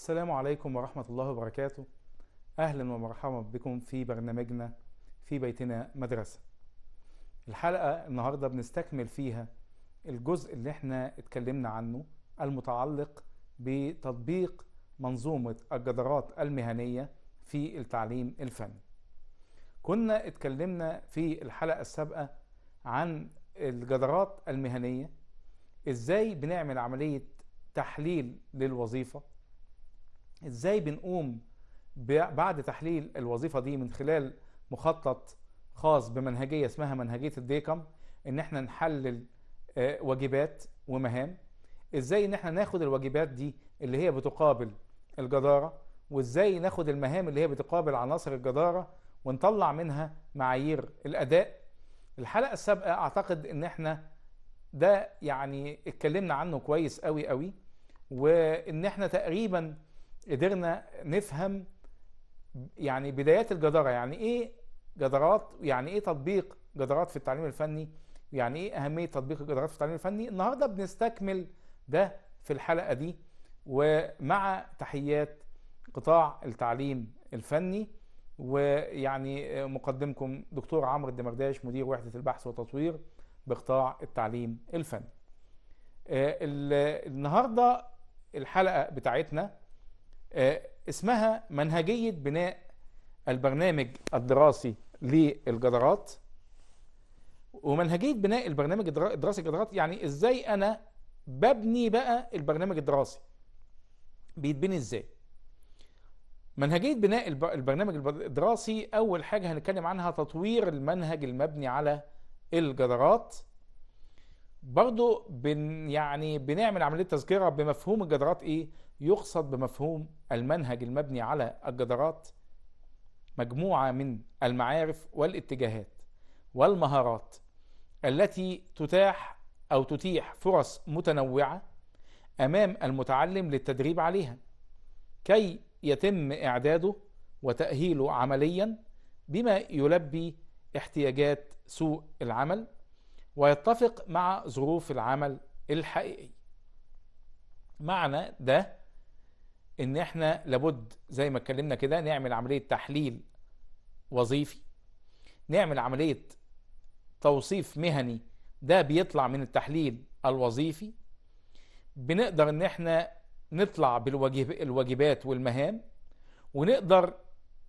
السلام عليكم ورحمة الله وبركاته أهلا ومرحبا بكم في برنامجنا في بيتنا مدرسة الحلقة النهاردة بنستكمل فيها الجزء اللي احنا اتكلمنا عنه المتعلق بتطبيق منظومة الجدارات المهنية في التعليم الفني كنا اتكلمنا في الحلقة السابقة عن الجدارات المهنية ازاي بنعمل عملية تحليل للوظيفة ازاي بنقوم بعد تحليل الوظيفه دي من خلال مخطط خاص بمنهجيه اسمها منهجيه الديكم ان احنا نحلل آه، واجبات ومهام ازاي ان احنا ناخد الواجبات دي اللي هي بتقابل الجداره وازاي ناخد المهام اللي هي بتقابل عناصر الجداره ونطلع منها معايير الاداء الحلقه السابقه اعتقد ان احنا ده يعني اتكلمنا عنه كويس قوي قوي وان احنا تقريبا قدرنا نفهم يعني بدايات الجدارة يعني ايه جدارات يعني ايه تطبيق جدارات في التعليم الفني يعني ايه اهمية تطبيق الجدارات في التعليم الفني النهاردة بنستكمل ده في الحلقة دي ومع تحيات قطاع التعليم الفني ويعني مقدمكم دكتور عمرو الدمرداش مدير وحدة البحث والتطوير بقطاع التعليم الفني آه، النهاردة الحلقة بتاعتنا آه، اسمها منهجية بناء البرنامج الدراسي للجدارات ومنهجية بناء البرنامج الدراسي للجدارات يعني ازاي انا ببني بقى البرنامج الدراسي بيتبني ازاي منهجية بناء البرنامج الدراسي أول حاجة هنتكلم عنها تطوير المنهج المبني على الجدارات برضو بن يعني بنعمل عملية تذكرة بمفهوم الجدارات إيه يقصد بمفهوم المنهج المبني على الجدارات مجموعة من المعارف والاتجاهات والمهارات التي تتاح أو تتيح فرص متنوعة أمام المتعلم للتدريب عليها كي يتم إعداده وتأهيله عمليا بما يلبي احتياجات سوق العمل ويتفق مع ظروف العمل الحقيقي معنى ده ان احنا لابد زي ما اتكلمنا كده نعمل عمليه تحليل وظيفي نعمل عمليه توصيف مهني ده بيطلع من التحليل الوظيفي بنقدر ان احنا نطلع بالواجبات والمهام ونقدر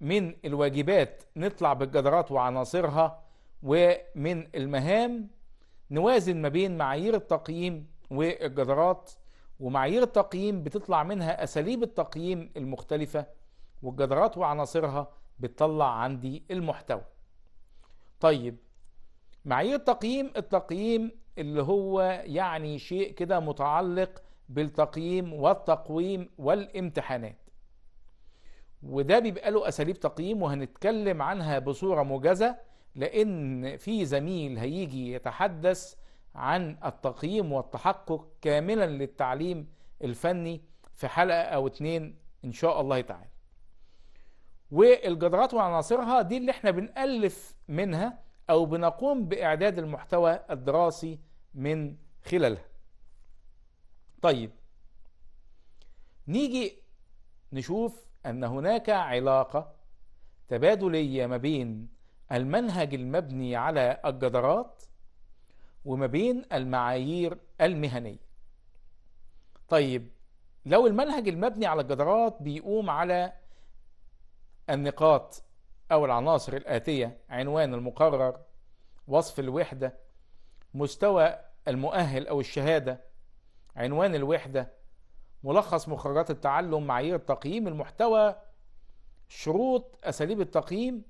من الواجبات نطلع بالجدارات وعناصرها ومن المهام نوازن ما بين معايير التقييم والجدارات ومعايير التقييم بتطلع منها أساليب التقييم المختلفة والجدارات وعناصرها بتطلع عندي المحتوى طيب معايير التقييم التقييم اللي هو يعني شيء كده متعلق بالتقييم والتقويم والامتحانات وده بيبقى له أساليب تقييم وهنتكلم عنها بصورة موجزة لأن في زميل هيجي يتحدث عن التقييم والتحقق كاملا للتعليم الفني في حلقة أو اتنين إن شاء الله تعالى والجدرات وعناصرها دي اللي احنا بنألف منها أو بنقوم بإعداد المحتوى الدراسي من خلالها طيب نيجي نشوف أن هناك علاقة تبادلية ما بين المنهج المبني على الجدرات وما بين المعايير المهنية طيب لو المنهج المبني على الجدارات بيقوم على النقاط أو العناصر الآتية عنوان المقرر وصف الوحدة مستوى المؤهل أو الشهادة عنوان الوحدة ملخص مخرجات التعلم معايير تقييم المحتوى شروط أساليب التقييم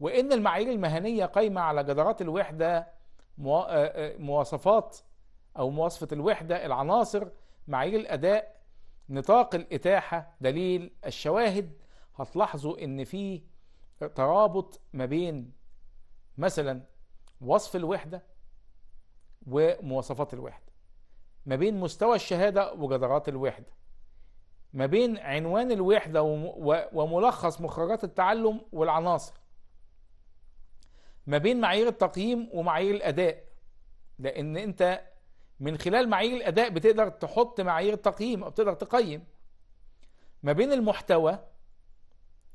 وإن المعايير المهنية قايمة على جدارات الوحدة آه، آه، مواصفات او مواصفه الوحده العناصر معايير الاداء نطاق الاتاحه دليل الشواهد هتلاحظوا ان في ترابط ما بين مثلا وصف الوحده ومواصفات الوحده ما بين مستوى الشهاده وجدارات الوحده ما بين عنوان الوحده وملخص مخرجات التعلم والعناصر ما بين معايير التقييم ومعايير الاداء لان انت من خلال معايير الاداء بتقدر تحط معايير التقييم او بتقدر تقيم ما بين المحتوى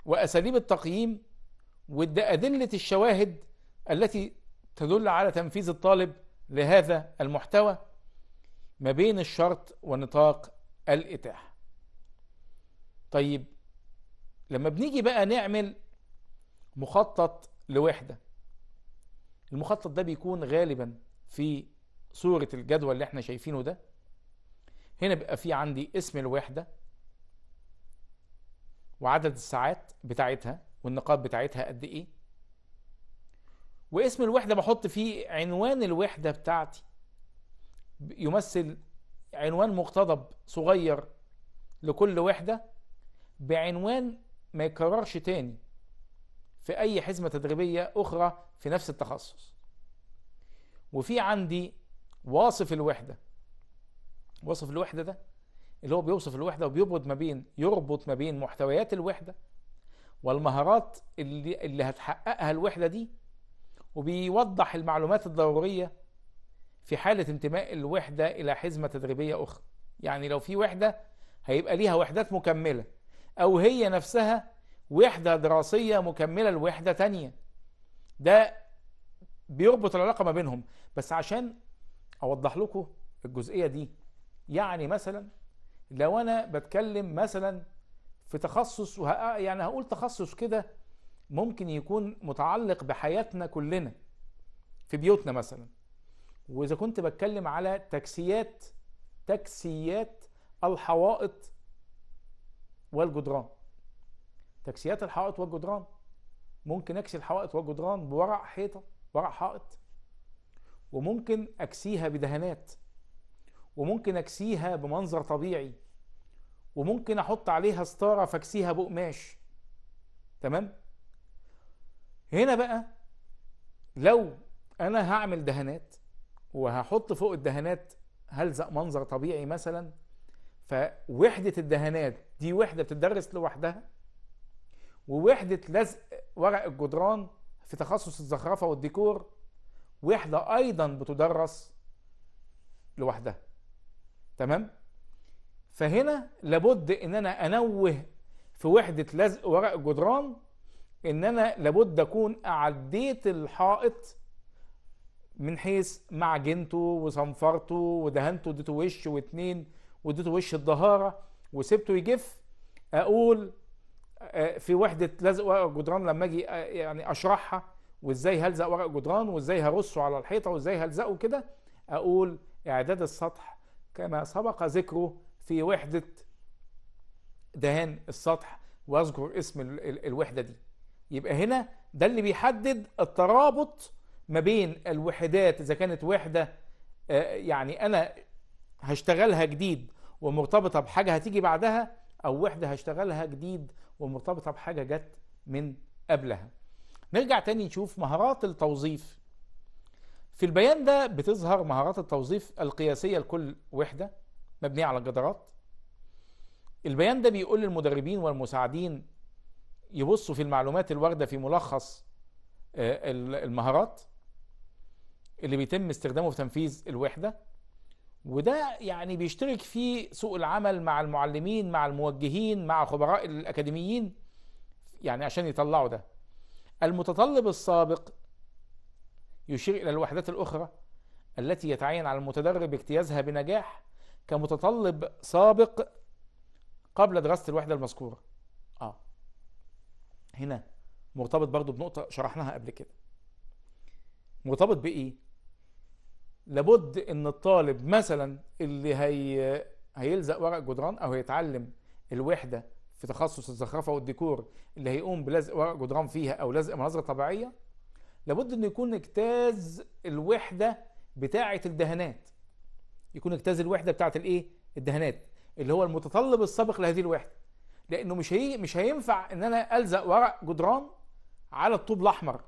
واساليب التقييم وادله الشواهد التي تدل على تنفيذ الطالب لهذا المحتوى ما بين الشرط ونطاق الاتاحه طيب لما بنيجي بقى نعمل مخطط لوحده المخطط ده بيكون غالبا في صورة الجدول اللي احنا شايفينه ده هنا بيبقى في عندي اسم الوحدة وعدد الساعات بتاعتها والنقاط بتاعتها قد ايه واسم الوحدة بحط فيه عنوان الوحدة بتاعتي يمثل عنوان مقتضب صغير لكل وحدة بعنوان ما يكررش تاني في أي حزمة تدريبية أخرى في نفس التخصص وفي عندي واصف الوحدة وصف الوحدة ده اللي هو بيوصف الوحدة وبيربط ما بين يربط ما بين محتويات الوحدة والمهارات اللي, اللي هتحققها الوحدة دي وبيوضح المعلومات الضرورية في حالة انتماء الوحدة إلى حزمة تدريبية أخرى يعني لو في وحدة هيبقى ليها وحدات مكملة أو هي نفسها وحدة دراسية مكملة لوحدة تانية ده بيربط العلاقة ما بينهم بس عشان أوضح لكم الجزئية دي يعني مثلا لو أنا بتكلم مثلا في تخصص يعني هقول تخصص كده ممكن يكون متعلق بحياتنا كلنا في بيوتنا مثلا وإذا كنت بتكلم على تكسيات تكسيات الحوائط والجدران تكسيات الحائط والجدران ممكن اكسي الحوائط والجدران بورق حيطه ورق حائط وممكن اكسيها بدهانات وممكن اكسيها بمنظر طبيعي وممكن احط عليها ستاره فاكسيها بقماش تمام هنا بقى لو انا هعمل دهانات وهحط فوق الدهانات هلزق منظر طبيعي مثلا فوحده الدهانات دي وحده بتدرس لوحدها ووحده لزق ورق الجدران في تخصص الزخرفه والديكور وحده ايضا بتدرس لوحدها تمام فهنا لابد ان انا انوه في وحده لزق ورق الجدران ان انا لابد اكون اعديت الحائط من حيث معجنته وصنفرته ودهنته اديته وش واتنين واديته وش الدهاره وسبته يجف اقول آه، في وحده لزق ورق الجدران لما اجي آه، يعني اشرحها وازاي هلزق ورق جدران وازاي هرصه على الحيطه وازاي هلزقه كده اقول اعداد السطح كما سبق ذكره في وحده دهان السطح واذكر اسم الوحده دي يبقى هنا ده اللي بيحدد الترابط ما بين الوحدات اذا كانت وحده آه، يعني انا هشتغلها جديد ومرتبطه بحاجه هتيجي بعدها او وحده هشتغلها جديد ومرتبطه بحاجه جت من قبلها نرجع تاني نشوف مهارات التوظيف في البيان ده بتظهر مهارات التوظيف القياسية لكل وحدة مبنية على جدارات البيان ده بيقول للمدربين والمساعدين يبصوا في المعلومات الواردة في ملخص آه، المهارات اللي بيتم استخدامه في تنفيذ الوحدة وده يعني بيشترك فيه سوق العمل مع المعلمين مع الموجهين مع خبراء الأكاديميين يعني عشان يطلعوا ده المتطلب السابق يشير إلى الوحدات الأخرى التي يتعين على المتدرب اجتيازها بنجاح كمتطلب سابق قبل دراسة الوحدة المذكورة آه هنا مرتبط برضو بنقطة شرحناها قبل كده مرتبط بإيه؟ لابد ان الطالب مثلا اللي هي هيلزق ورق جدران او هيتعلم الوحده في تخصص الزخرفه والديكور اللي هيقوم بلزق ورق جدران فيها او لزق مناظر طبيعيه لابد انه يكون اجتاز الوحده بتاعه الدهانات يكون اجتاز الوحده بتاعه الايه الدهانات اللي هو المتطلب السابق لهذه الوحده لانه مش هي مش هينفع ان انا الزق ورق جدران على الطوب الاحمر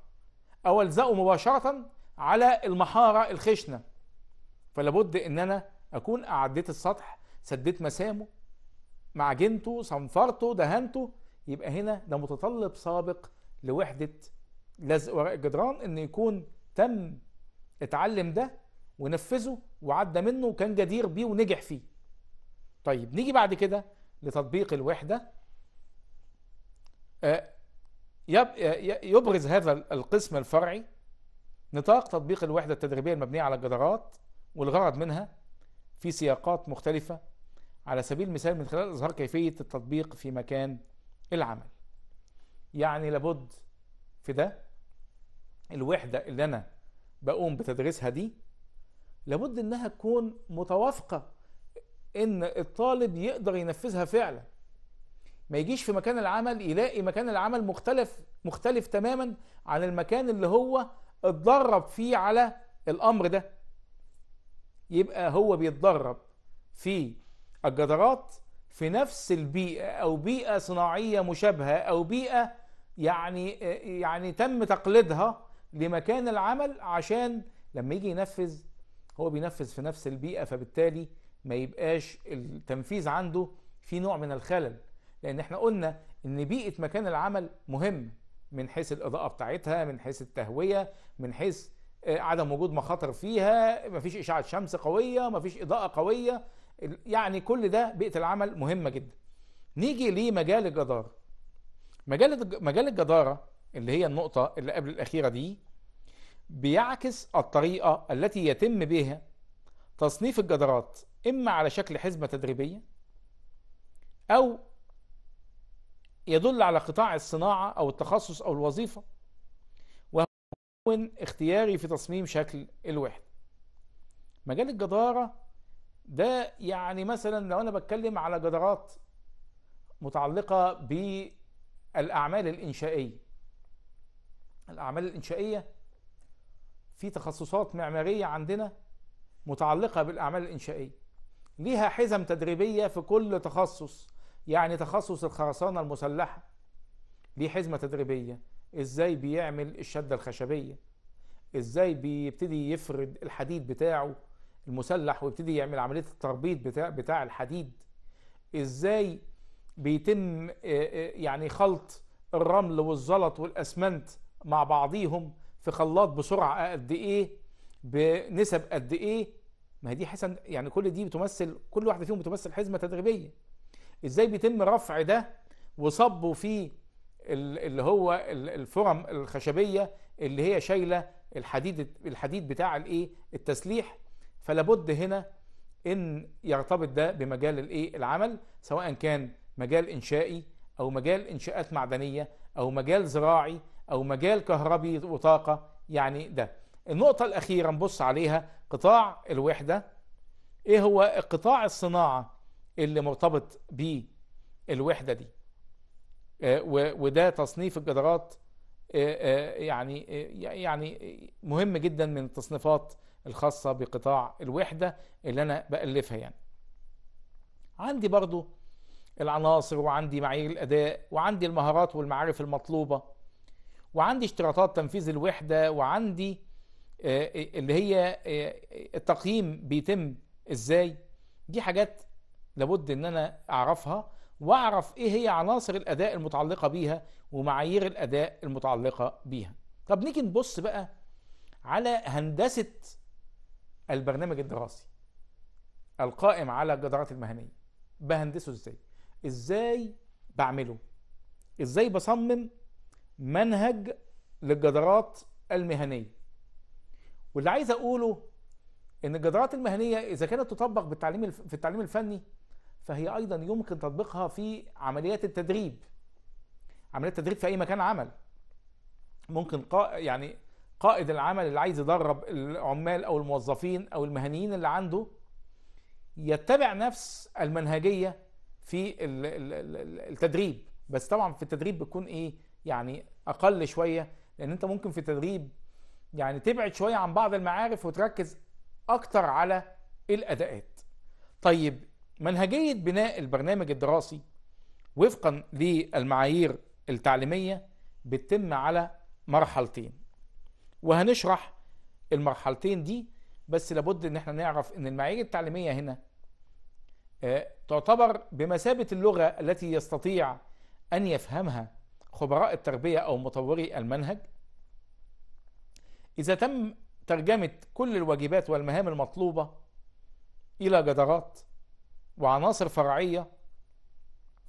او الزقه مباشره على المحارة الخشنة فلابد ان انا اكون اعديت السطح سديت مسامه معجنته صنفرته دهنته يبقى هنا ده متطلب سابق لوحدة لزق ورق الجدران ان يكون تم اتعلم ده ونفذه وعدى منه وكان جدير بيه ونجح فيه طيب نيجي بعد كده لتطبيق الوحدة آه، آه، يبرز هذا القسم الفرعي نطاق تطبيق الوحدة التدريبية المبنية على الجدارات والغرض منها في سياقات مختلفة على سبيل المثال من خلال إظهار كيفية التطبيق في مكان العمل يعني لابد في ده الوحدة اللي أنا بقوم بتدريسها دي لابد إنها تكون متوافقة إن الطالب يقدر ينفذها فعلا ما يجيش في مكان العمل يلاقي مكان العمل مختلف مختلف تماما عن المكان اللي هو اتدرب فيه على الامر ده يبقى هو بيتدرب في الجدارات في نفس البيئة أو بيئة صناعية مشابهة أو بيئة يعني يعني تم تقليدها لمكان العمل عشان لما يجي ينفذ هو بينفذ في نفس البيئة فبالتالي ما يبقاش التنفيذ عنده في نوع من الخلل لأن احنا قلنا إن بيئة مكان العمل مهمة من حيث الاضاءه بتاعتها من حيث التهويه من حيث آه، عدم وجود مخاطر فيها مفيش اشعه شمس قويه مفيش اضاءه قويه يعني كل ده بيئه العمل مهمه جدا نيجي لمجال الجداره مجال مجال الجداره اللي هي النقطه اللي قبل الاخيره دي بيعكس الطريقه التي يتم بها تصنيف الجدارات اما على شكل حزمه تدريبيه او يدل على قطاع الصناعة أو التخصص أو الوظيفة وهو اختياري في تصميم شكل الوحدة مجال الجدارة ده يعني مثلا لو أنا بتكلم على جدارات متعلقة بالأعمال الإنشائية الأعمال الإنشائية في تخصصات معمارية عندنا متعلقة بالأعمال الإنشائية ليها حزم تدريبية في كل تخصص يعني تخصص الخرسانة المسلحة ليه حزمة تدريبية ازاي بيعمل الشدة الخشبية ازاي بيبتدي يفرد الحديد بتاعه المسلح ويبتدي يعمل عملية التربيط بتاع, بتاع الحديد ازاي بيتم يعني خلط الرمل والزلط والاسمنت مع بعضيهم في خلاط بسرعة قد ايه بنسب قد ايه ما هي دي حسن يعني كل دي بتمثل كل واحدة فيهم بتمثل حزمة تدريبية ازاي بيتم رفع ده وصبه في اللي هو الفرم الخشبيه اللي هي شايله الحديد الحديد بتاع الايه التسليح فلابد هنا ان يرتبط ده بمجال الايه العمل سواء كان مجال انشائي او مجال انشاءات معدنيه او مجال زراعي او مجال كهربي وطاقه يعني ده النقطه الاخيره نبص عليها قطاع الوحده ايه هو قطاع الصناعه اللي مرتبط بالوحدة دي آه، وده تصنيف الجدارات آه، آه، يعني يعني مهم جدا من التصنيفات الخاصة بقطاع الوحدة اللي أنا بألفها يعني عندي برضو العناصر وعندي معايير الأداء وعندي المهارات والمعارف المطلوبة وعندي اشتراطات تنفيذ الوحدة وعندي اللي هي التقييم بيتم ازاي دي حاجات لابد ان انا اعرفها واعرف ايه هي عناصر الاداء المتعلقه بيها ومعايير الاداء المتعلقه بيها طب نيجي نبص بقى على هندسه البرنامج الدراسي القائم على الجدارات المهنيه بهندسه ازاي ازاي بعمله ازاي بصمم منهج للجدارات المهنيه واللي عايز اقوله ان الجدارات المهنيه اذا كانت تطبق بالتعليم في التعليم الفني فهي ايضا يمكن تطبيقها في عمليات التدريب عمليات التدريب في اي مكان عمل ممكن قا... يعني قائد العمل اللي عايز يدرب العمال او الموظفين او المهنيين اللي عنده يتبع نفس المنهجيه في التدريب بس طبعا في التدريب بتكون ايه يعني اقل شويه لان انت ممكن في التدريب يعني تبعد شويه عن بعض المعارف وتركز اكتر على الاداءات طيب منهجية بناء البرنامج الدراسي وفقا للمعايير التعليمية بتتم على مرحلتين وهنشرح المرحلتين دي بس لابد ان احنا نعرف ان المعايير التعليمية هنا آه، تعتبر بمثابة اللغة التي يستطيع ان يفهمها خبراء التربية او مطوري المنهج اذا تم ترجمة كل الواجبات والمهام المطلوبة الى جدارات وعناصر فرعية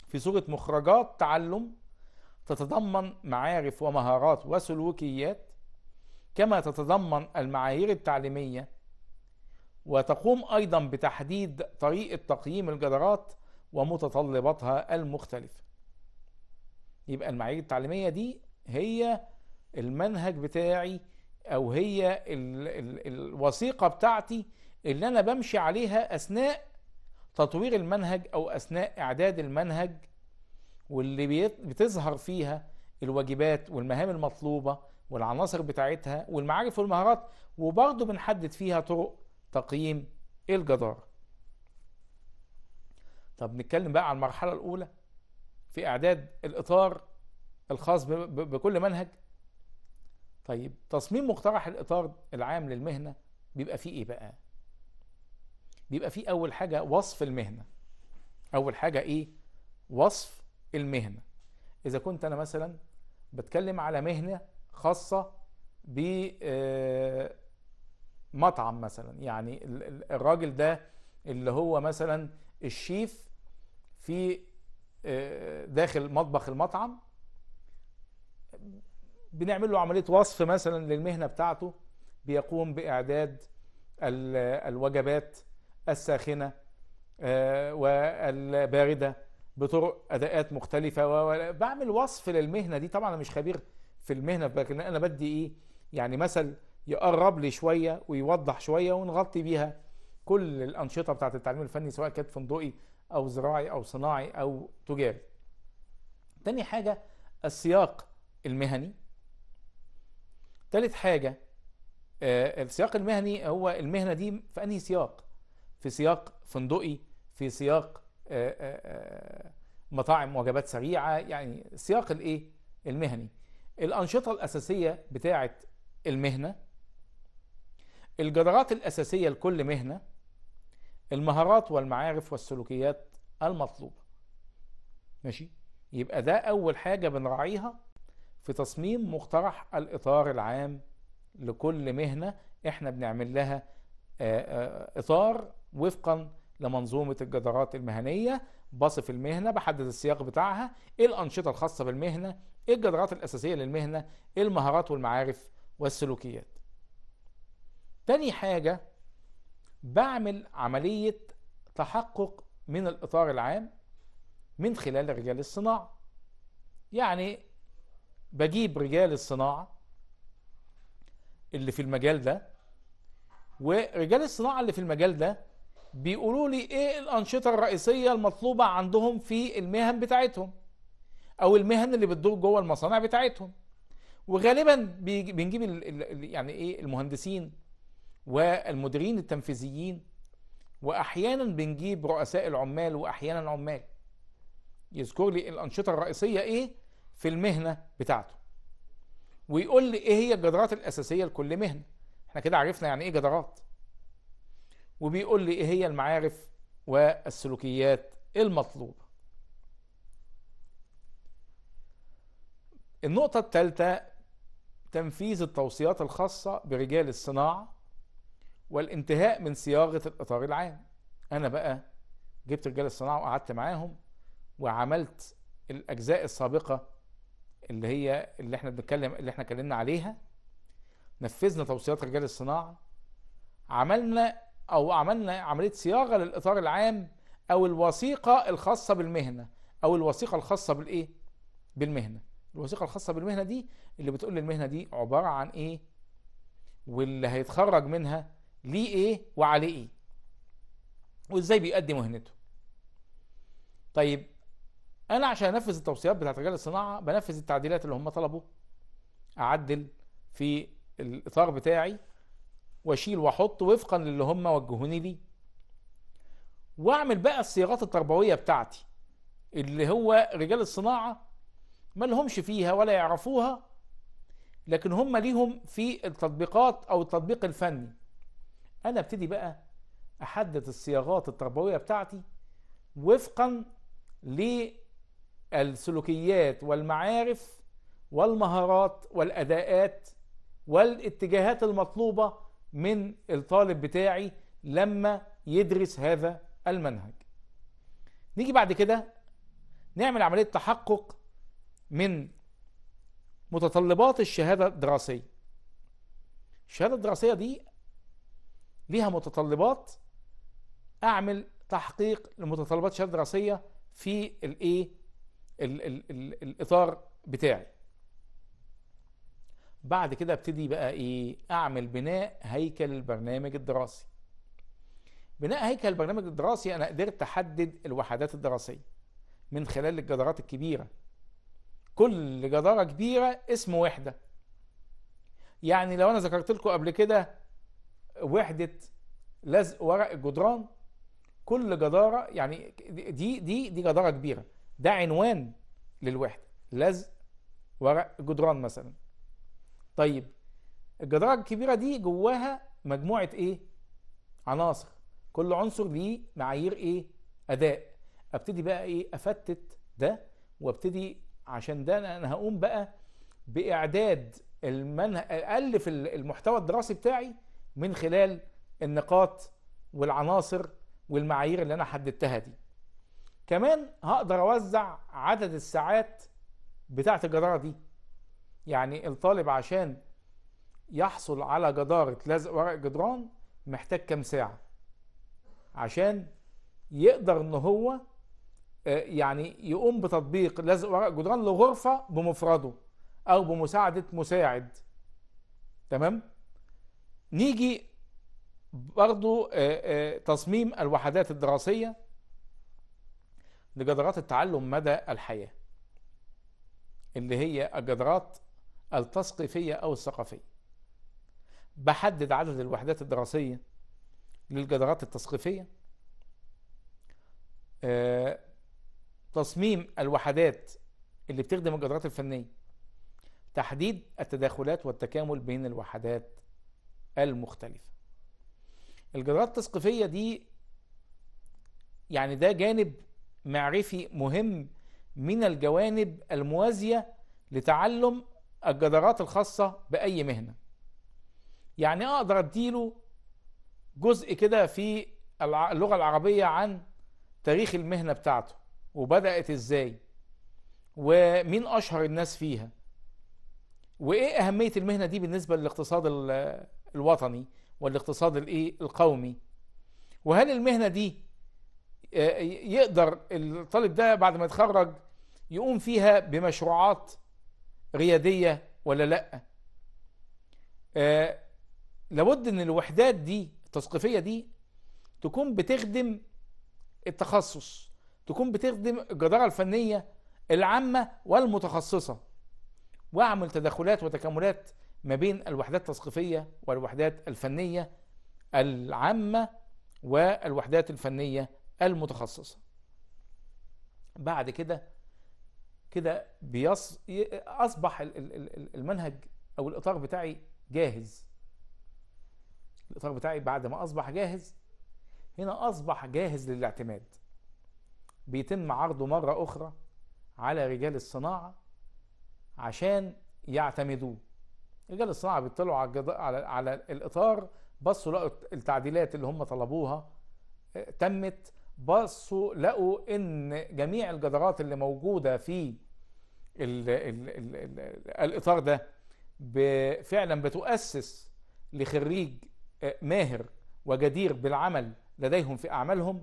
في صورة مخرجات تعلم تتضمن معارف ومهارات وسلوكيات كما تتضمن المعايير التعليمية وتقوم أيضا بتحديد طريقة تقييم الجدارات ومتطلباتها المختلفة يبقى المعايير التعليمية دي هي المنهج بتاعي أو هي الوثيقة بتاعتي اللي أنا بمشي عليها أثناء تطوير المنهج أو أثناء إعداد المنهج واللي بتظهر فيها الواجبات والمهام المطلوبة والعناصر بتاعتها والمعارف والمهارات وبرضه بنحدد فيها طرق تقييم الجدارة طب نتكلم بقى على المرحلة الأولى في إعداد الإطار الخاص بكل منهج طيب تصميم مقترح الإطار العام للمهنة بيبقى فيه إيه بقى؟ بيبقى فيه اول حاجه وصف المهنه اول حاجه ايه وصف المهنه اذا كنت انا مثلا بتكلم على مهنه خاصه ب آه، مطعم مثلا يعني الراجل ده اللي هو مثلا الشيف في آه، داخل مطبخ المطعم بنعمل له عمليه وصف مثلا للمهنه بتاعته بيقوم باعداد الوجبات الساخنة آه، والباردة بطرق أداءات مختلفة وبعمل وصف للمهنة دي طبعا أنا مش خبير في المهنة لكن أنا بدي إيه يعني مثل يقرب لي شوية ويوضح شوية ونغطي بيها كل الأنشطة بتاعة التعليم الفني سواء كانت فندقي أو زراعي أو صناعي أو تجاري تاني حاجة السياق المهني تالت حاجة آه، السياق المهني هو المهنة دي في أنهي سياق في سياق فندقي في سياق آه، آه، آه، مطاعم وجبات سريعه يعني سياق الايه المهني الانشطه الاساسيه بتاعه المهنه الجدارات الاساسيه لكل مهنه المهارات والمعارف والسلوكيات المطلوبه ماشي يبقى ده اول حاجه بنراعيها في تصميم مقترح الاطار العام لكل مهنه احنا بنعمل لها اطار وفقا لمنظومة الجدارات المهنية بصف المهنة بحدد السياق بتاعها ايه الأنشطة الخاصة بالمهنة ايه الجدارات الأساسية للمهنة ايه المهارات والمعارف والسلوكيات تاني حاجة بعمل عملية تحقق من الإطار العام من خلال رجال الصناعة يعني بجيب رجال الصناعة اللي في المجال ده ورجال الصناعة اللي في المجال ده بيقولوا لي ايه الانشطه الرئيسيه المطلوبه عندهم في المهن بتاعتهم او المهن اللي بتدور جوه المصانع بتاعتهم وغالبا بنجيب يعني ايه المهندسين والمديرين التنفيذيين واحيانا بنجيب رؤساء العمال واحيانا عمال يذكر لي الانشطه الرئيسيه ايه في المهنه بتاعته ويقول لي ايه هي الجدارات الاساسيه لكل مهنه احنا كده عرفنا يعني ايه جدارات وبيقول لي ايه هي المعارف والسلوكيات المطلوبه النقطه الثالثه تنفيذ التوصيات الخاصه برجال الصناعه والانتهاء من صياغه الاطار العام انا بقى جبت رجال الصناعه وقعدت معاهم وعملت الاجزاء السابقه اللي هي اللي احنا بنتكلم اللي احنا اتكلمنا عليها نفذنا توصيات رجال الصناعه عملنا او عملنا عمليه صياغه للاطار العام او الوثيقه الخاصه بالمهنه او الوثيقه الخاصه بالايه بالمهنه الوثيقه الخاصه بالمهنه دي اللي بتقول المهنه دي عباره عن ايه واللي هيتخرج منها ليه ايه وعليه ايه وازاي بيأدي مهنته طيب انا عشان انفذ التوصيات بتاعت رجال الصناعه بنفذ التعديلات اللي هم طلبوا اعدل في الاطار بتاعي واشيل واحط وفقا للي هم وجهوني ليه واعمل بقى الصياغات التربويه بتاعتي اللي هو رجال الصناعه ما لهمش فيها ولا يعرفوها لكن هم ليهم في التطبيقات او التطبيق الفني انا ابتدي بقى احدد الصياغات التربويه بتاعتي وفقا للسلوكيات والمعارف والمهارات والاداءات والاتجاهات المطلوبه من الطالب بتاعي لما يدرس هذا المنهج نيجي بعد كده نعمل عملية تحقق من متطلبات الشهادة الدراسية الشهادة الدراسية دي ليها متطلبات اعمل تحقيق لمتطلبات الشهاده الدراسيه في الايه الاطار بتاعي بعد كده ابتدي بقى ايه اعمل بناء هيكل البرنامج الدراسي بناء هيكل البرنامج الدراسي انا قدرت احدد الوحدات الدراسيه من خلال الجدارات الكبيره كل جداره كبيره اسم وحده يعني لو انا ذكرت لكم قبل كده وحده لزق ورق الجدران كل جداره يعني دي دي دي جداره كبيره ده عنوان للوحده لزق ورق الجدران مثلا طيب الجداره الكبيره دي جواها مجموعه ايه عناصر كل عنصر ليه معايير ايه اداء ابتدي بقى ايه افتت ده وابتدي عشان ده انا هقوم بقى باعداد المنهج الف المحتوى الدراسي بتاعي من خلال النقاط والعناصر والمعايير اللي انا حددتها دي كمان هقدر اوزع عدد الساعات بتاعت الجداره دي يعني الطالب عشان يحصل على جدارة لزق ورق جدران محتاج كام ساعة عشان يقدر ان هو آه، يعني يقوم بتطبيق لزق ورق جدران لغرفة بمفرده او بمساعدة مساعد تمام نيجي برضو آه، آه، تصميم الوحدات الدراسية لجدارات التعلم مدى الحياة اللي هي الجدارات التثقيفية أو الثقافية بحدد عدد الوحدات الدراسية للجدارات التثقيفية آه، تصميم الوحدات اللي بتخدم الجدارات الفنية تحديد التداخلات والتكامل بين الوحدات المختلفة الجدارات التثقيفية دي يعني ده جانب معرفي مهم من الجوانب الموازية لتعلم الجدارات الخاصة بأي مهنة يعني أقدر أديله جزء كده في اللغة العربية عن تاريخ المهنة بتاعته وبدأت إزاي ومين أشهر الناس فيها وإيه أهمية المهنة دي بالنسبة للاقتصاد الوطني والاقتصاد الإيه القومي وهل المهنة دي آه، يقدر الطالب ده بعد ما يتخرج يقوم فيها بمشروعات ريادية ولا لا آه لابد ان الوحدات دي التثقيفية دي تكون بتخدم التخصص تكون بتخدم الجدارة الفنية العامة والمتخصصة واعمل تدخلات وتكاملات ما بين الوحدات التثقيفية والوحدات الفنية العامة والوحدات الفنية المتخصصة بعد كده كده بيص... اصبح المنهج او الاطار بتاعي جاهز الاطار بتاعي بعد ما اصبح جاهز هنا اصبح جاهز للاعتماد بيتم عرضه مره اخرى على رجال الصناعه عشان يعتمدوه رجال الصناعه بيطلعوا على الجد... على على الاطار بصوا لقوا التعديلات اللي هم طلبوها آه، تمت بصوا لقوا ان جميع الجدارات اللي موجوده في الـ الـ الـ الـ الاطار ده فعلا بتؤسس لخريج آه، ماهر وجدير بالعمل لديهم في اعمالهم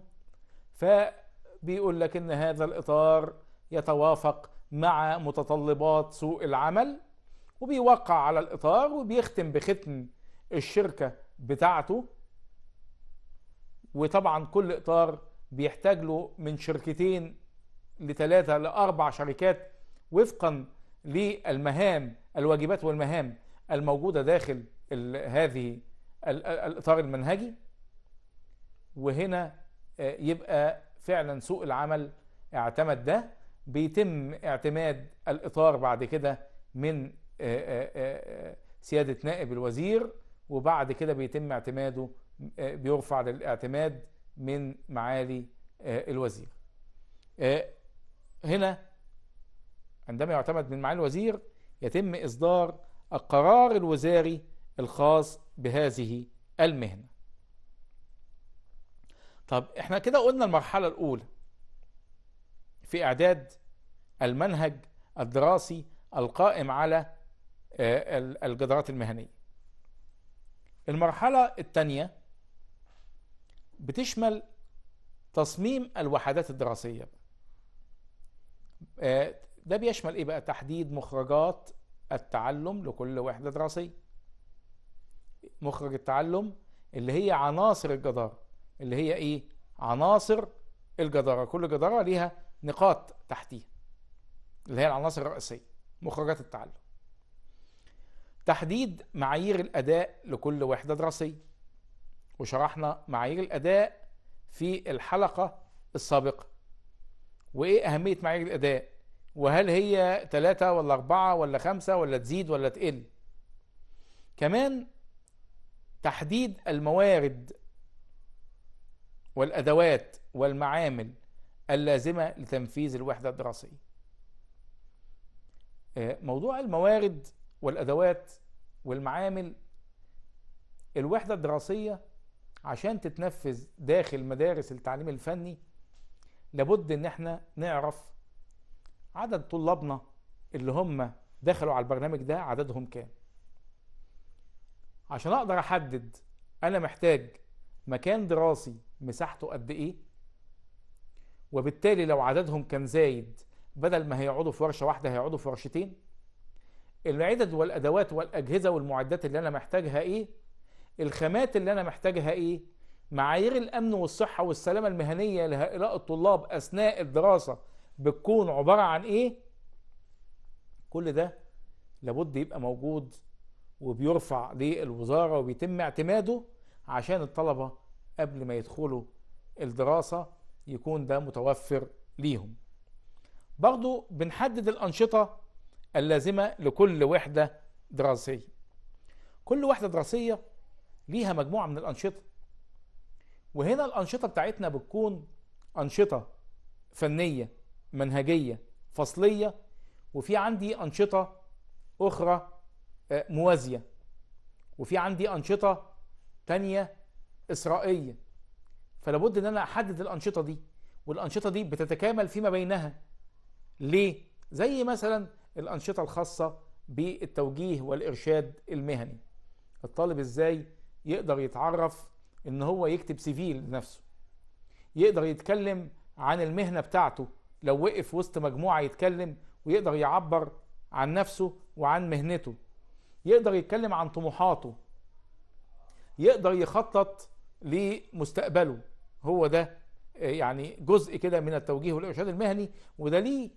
فبيقول لك ان هذا الاطار يتوافق مع متطلبات سوق العمل وبيوقع على الاطار وبيختم بختم الشركه بتاعته وطبعا كل اطار بيحتاج له من شركتين لثلاثة لأربع شركات وفقا للمهام الواجبات والمهام الموجودة داخل هذه الإطار المنهجي وهنا آه، يبقى فعلا سوق العمل اعتمد ده بيتم اعتماد الإطار بعد كده من آه، آه، سيادة نائب الوزير وبعد كده بيتم اعتماده بيرفع للاعتماد من معالي آه، الوزير آه، هنا عندما يعتمد من معالي الوزير يتم إصدار القرار الوزاري الخاص بهذه المهنة طب احنا كده قلنا المرحلة الأولى في إعداد المنهج الدراسي القائم على آه، الجدارات المهنية المرحلة الثانية بتشمل تصميم الوحدات الدراسية آه، ده بيشمل ايه بقى تحديد مخرجات التعلم لكل وحدة دراسية مخرج التعلم اللي هي عناصر الجدارة اللي هي ايه عناصر الجدارة كل جدارة ليها نقاط تحتيها اللي هي العناصر الرئيسية مخرجات التعلم تحديد معايير الأداء لكل وحدة دراسية وشرحنا معايير الأداء في الحلقة السابقة وإيه أهمية معايير الأداء وهل هي تلاتة ولا أربعة ولا خمسة ولا تزيد ولا تقل كمان تحديد الموارد والأدوات والمعامل اللازمة لتنفيذ الوحدة الدراسية آه، موضوع الموارد والأدوات والمعامل الوحدة الدراسية عشان تتنفذ داخل مدارس التعليم الفني لابد ان احنا نعرف عدد طلابنا اللي هم دخلوا على البرنامج ده عددهم كام عشان اقدر احدد انا محتاج مكان دراسي مساحته قد ايه وبالتالي لو عددهم كان زايد بدل ما هيقعدوا في ورشه واحده هيقعدوا في ورشتين العدد والادوات والاجهزه والمعدات اللي انا محتاجها ايه الخامات اللي انا محتاجها ايه معايير الامن والصحه والسلامه المهنيه لهؤلاء الطلاب اثناء الدراسه بتكون عباره عن ايه كل ده لابد يبقى موجود وبيرفع للوزاره وبيتم اعتماده عشان الطلبه قبل ما يدخلوا الدراسه يكون ده متوفر ليهم برضو بنحدد الانشطه اللازمه لكل وحده دراسيه كل وحده دراسيه ليها مجموعه من الانشطه وهنا الانشطه بتاعتنا بتكون انشطه فنيه منهجيه فصليه وفي عندي انشطه اخرى آه، موازيه وفي عندي انشطه تانية اسرائيليه فلابد إن أنا أحدد الأنشطة دي والأنشطة دي بتتكامل فيما بينها ليه؟ زي مثلا الأنشطة الخاصة بالتوجيه والإرشاد المهني الطالب إزاي يقدر يتعرف ان هو يكتب سي في لنفسه يقدر يتكلم عن المهنه بتاعته لو وقف وسط مجموعه يتكلم ويقدر يعبر عن نفسه وعن مهنته يقدر يتكلم عن طموحاته يقدر يخطط لمستقبله هو ده آه، يعني جزء كده من التوجيه والارشاد المهني وده ليه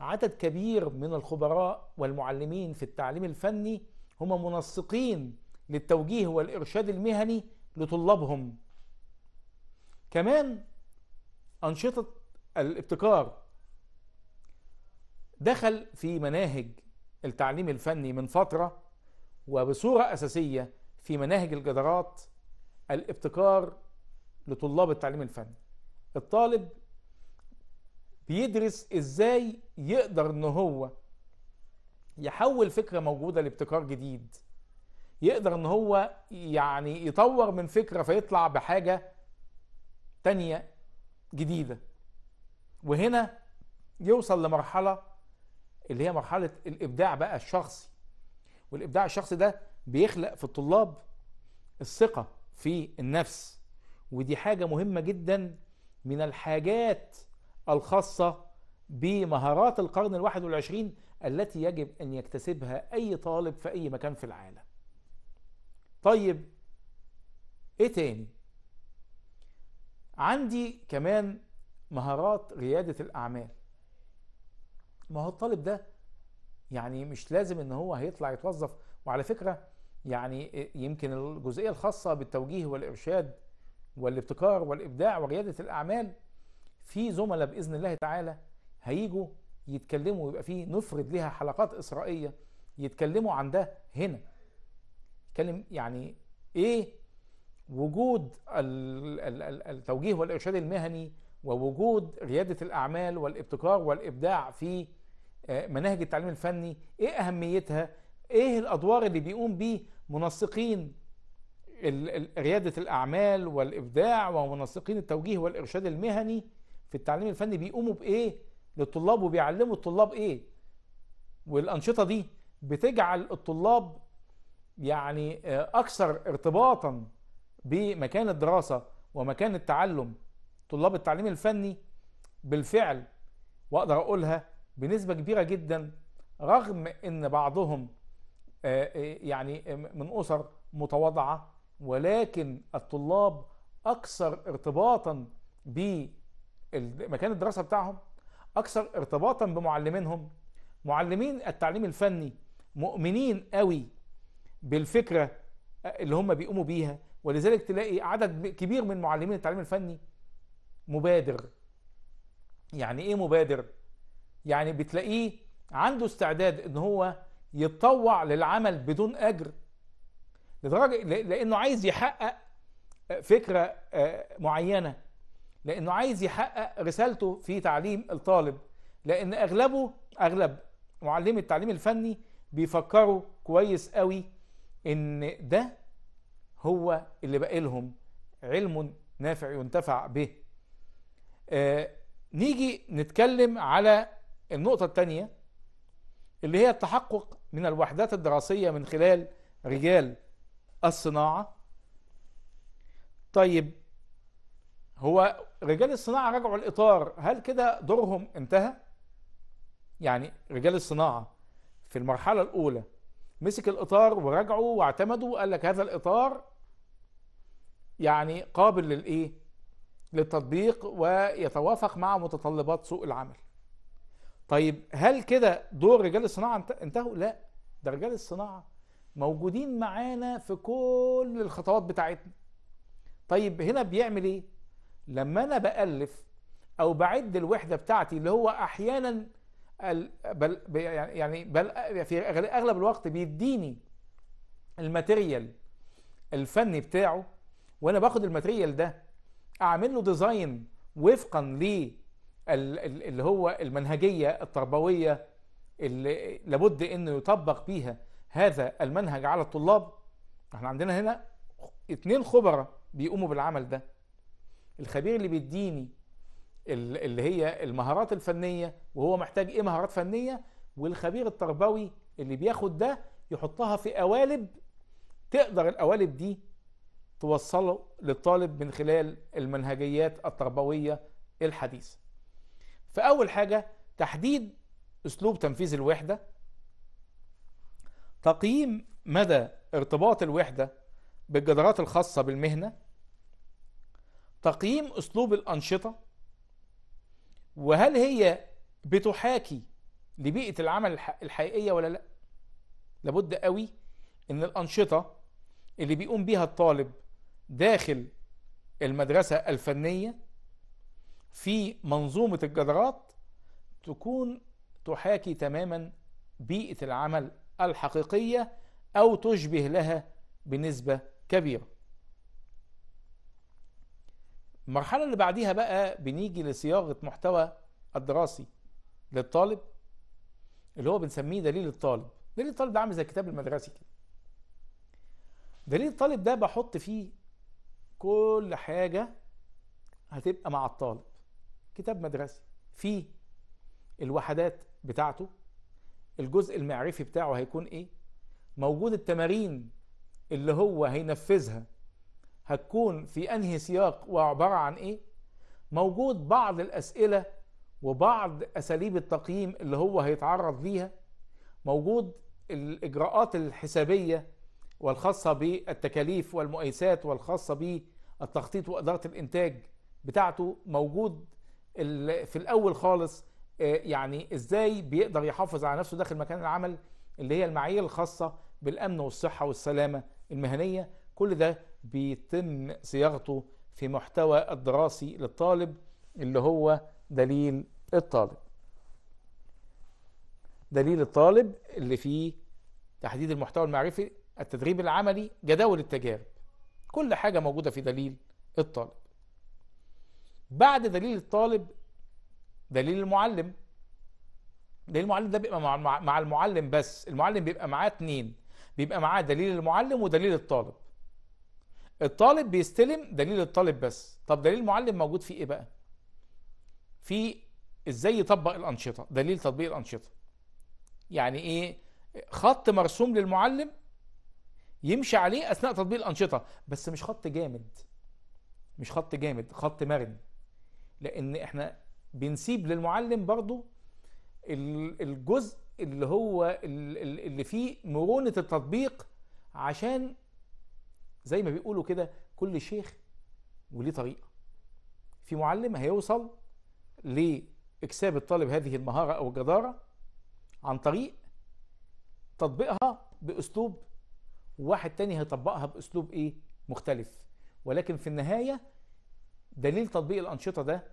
عدد كبير من الخبراء والمعلمين في التعليم الفني هم منسقين للتوجيه والإرشاد المهني لطلابهم كمان أنشطة الابتكار دخل في مناهج التعليم الفني من فترة وبصورة أساسية في مناهج الجدارات الابتكار لطلاب التعليم الفني الطالب بيدرس ازاي يقدر ان هو يحول فكرة موجودة لابتكار جديد يقدر ان هو يعني يطور من فكره فيطلع بحاجه تانية جديده وهنا يوصل لمرحله اللي هي مرحله الابداع بقى الشخصي والابداع الشخصي ده بيخلق في الطلاب الثقه في النفس ودي حاجه مهمه جدا من الحاجات الخاصه بمهارات القرن الواحد والعشرين التي يجب ان يكتسبها اي طالب في اي مكان في العالم طيب ايه تاني عندي كمان مهارات ريادة الأعمال ما هو الطالب ده يعني مش لازم ان هو هيطلع يتوظف وعلى فكرة يعني يمكن الجزئية الخاصة بالتوجيه والإرشاد والابتكار والإبداع وريادة الأعمال في زملاء بإذن الله تعالى هيجوا يتكلموا ويبقى فيه نفرد لها حلقات إسرائية يتكلموا عن ده هنا بتكلم يعني ايه وجود التوجيه والارشاد المهني ووجود رياده الاعمال والابتكار والابداع في آه، مناهج التعليم الفني ايه اهميتها ايه الادوار اللي بيقوم بيه منسقين رياده الاعمال والابداع ومنسقين التوجيه والارشاد المهني في التعليم الفني بيقوموا بايه للطلاب وبيعلموا الطلاب ايه والانشطه دي بتجعل الطلاب يعني آه، اكثر ارتباطا بمكان الدراسه ومكان التعلم طلاب التعليم الفني بالفعل واقدر اقولها بنسبه كبيره جدا رغم ان بعضهم آه، آه، يعني من اسر متواضعه ولكن الطلاب اكثر ارتباطا بمكان الدراسه بتاعهم اكثر ارتباطا بمعلمينهم معلمين التعليم الفني مؤمنين قوي بالفكره اللي هم بيقوموا بيها ولذلك تلاقي عدد كبير من معلمين التعليم الفني مبادر يعني ايه مبادر يعني بتلاقيه عنده استعداد ان هو يتطوع للعمل بدون اجر لدرجه لانه عايز يحقق فكره آه، معينه لانه عايز يحقق رسالته في تعليم الطالب لان اغلبه اغلب معلمي التعليم الفني بيفكروا كويس قوي ان ده هو اللي باقي لهم علم نافع ينتفع به آه نيجي نتكلم على النقطة الثانية اللي هي التحقق من الوحدات الدراسية من خلال رجال الصناعة طيب هو رجال الصناعة رجعوا الإطار هل كده دورهم انتهى؟ يعني رجال الصناعة في المرحلة الأولى مسك الاطار وراجعه واعتمده وقال لك هذا الاطار يعني قابل للايه للتطبيق ويتوافق مع متطلبات سوق العمل طيب هل كده دور رجال الصناعه انتهوا لا ده رجال الصناعه موجودين معانا في كل الخطوات بتاعتنا طيب هنا بيعمل ايه لما انا بالف او بعد الوحده بتاعتي اللي هو احيانا بل يعني, يعني بل في اغلب الوقت بيديني الماتيريال الفني بتاعه وانا باخد الماتيريال ده اعمل له ديزاين وفقا ل اللي هو المنهجيه التربويه اللي لابد انه يطبق بيها هذا المنهج على الطلاب احنا عندنا هنا اتنين خبراء بيقوموا بالعمل ده الخبير اللي بيديني اللي هي المهارات الفنيه وهو محتاج ايه مهارات فنيه والخبير التربوي اللي بياخد ده يحطها في قوالب تقدر القوالب دي توصله للطالب من خلال المنهجيات التربويه الحديثه. فاول حاجه تحديد اسلوب تنفيذ الوحده تقييم مدى ارتباط الوحده بالجدارات الخاصه بالمهنه تقييم اسلوب الانشطه وهل هي بتحاكي لبيئة العمل الحقيقية ولا لا لابد قوي ان الانشطة اللي بيقوم بيها الطالب داخل المدرسة الفنية في منظومة الجدارات تكون تحاكي تماما بيئة العمل الحقيقية او تشبه لها بنسبة كبيرة المرحلة اللي بعديها بقى بنيجي لصياغة محتوى الدراسي للطالب اللي هو بنسميه دليل الطالب دليل الطالب ده عامل زي الكتاب المدرسي كده دليل الطالب ده بحط فيه كل حاجة هتبقى مع الطالب كتاب مدرسي فيه الوحدات بتاعته الجزء المعرفي بتاعه هيكون ايه موجود التمارين اللي هو هينفذها هتكون في انهي سياق وعباره عن ايه موجود بعض الاسئله وبعض اساليب التقييم اللي هو هيتعرض ليها موجود الاجراءات الحسابيه والخاصه بالتكاليف والمؤيسات والخاصه بالتخطيط واداره الانتاج بتاعته موجود في الاول خالص آه، يعني ازاي بيقدر يحافظ على نفسه داخل مكان العمل اللي هي المعايير الخاصه بالامن والصحه والسلامه المهنيه كل ده بيتم صياغته في محتوى الدراسي للطالب اللي هو دليل الطالب دليل الطالب اللي فيه تحديد المحتوى المعرفي التدريب العملي جداول التجارب كل حاجة موجودة في دليل الطالب بعد دليل الطالب دليل المعلم دليل المعلم ده بيبقى مع المعلم بس المعلم بيبقى معاه اتنين بيبقى معاه دليل المعلم ودليل الطالب الطالب بيستلم دليل الطالب بس طب دليل المعلم موجود فيه ايه بقى في ازاي يطبق الانشطه دليل تطبيق الانشطه يعني ايه خط مرسوم للمعلم يمشي عليه اثناء تطبيق الانشطه بس مش خط جامد مش خط جامد خط مرن لان احنا بنسيب للمعلم برضو الجزء اللي هو اللي فيه مرونه التطبيق عشان زي ما بيقولوا كده كل شيخ وليه طريقه في معلم هيوصل لاكساب الطالب هذه المهاره او الجداره عن طريق تطبيقها باسلوب وواحد تاني هيطبقها باسلوب ايه مختلف ولكن في النهايه دليل تطبيق الانشطه ده